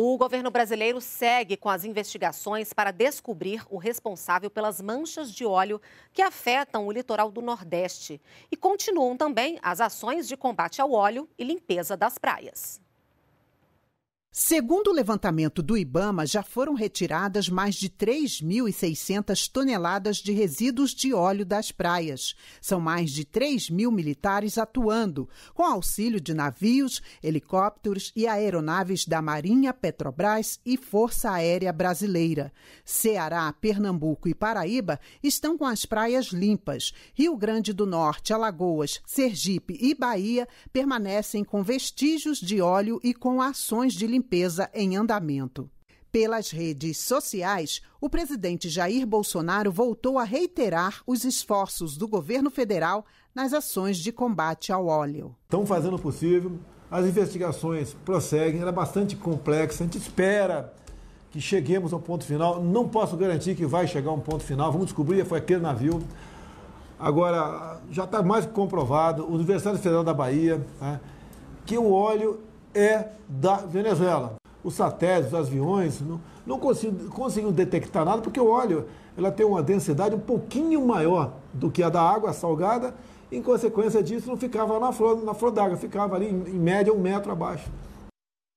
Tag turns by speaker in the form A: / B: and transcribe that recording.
A: O governo brasileiro segue com as investigações para descobrir o responsável pelas manchas de óleo que afetam o litoral do Nordeste. E continuam também as ações de combate ao óleo e limpeza das praias.
B: Segundo o levantamento do Ibama, já foram retiradas mais de 3.600 toneladas de resíduos de óleo das praias. São mais de 3 mil militares atuando, com auxílio de navios, helicópteros e aeronaves da Marinha, Petrobras e Força Aérea Brasileira. Ceará, Pernambuco e Paraíba estão com as praias limpas. Rio Grande do Norte, Alagoas, Sergipe e Bahia permanecem com vestígios de óleo e com ações de limpeza limpeza em andamento. Pelas redes sociais, o presidente Jair Bolsonaro voltou a reiterar os esforços do governo federal nas ações de
C: combate ao óleo. Estão fazendo o possível, as investigações prosseguem, ela é bastante complexa, a gente espera que cheguemos ao ponto final. Não posso garantir que vai chegar a um ponto final, vamos descobrir, foi aquele navio. Agora, já está mais que comprovado, o Universidade Federal da Bahia, né, que o óleo é da Venezuela. Os satélites, os aviões, não, não conseguiram detectar nada, porque o óleo ela tem uma densidade um pouquinho maior do que a da água salgada, em consequência disso não ficava na flor, na flor d'água, ficava ali em média um metro abaixo.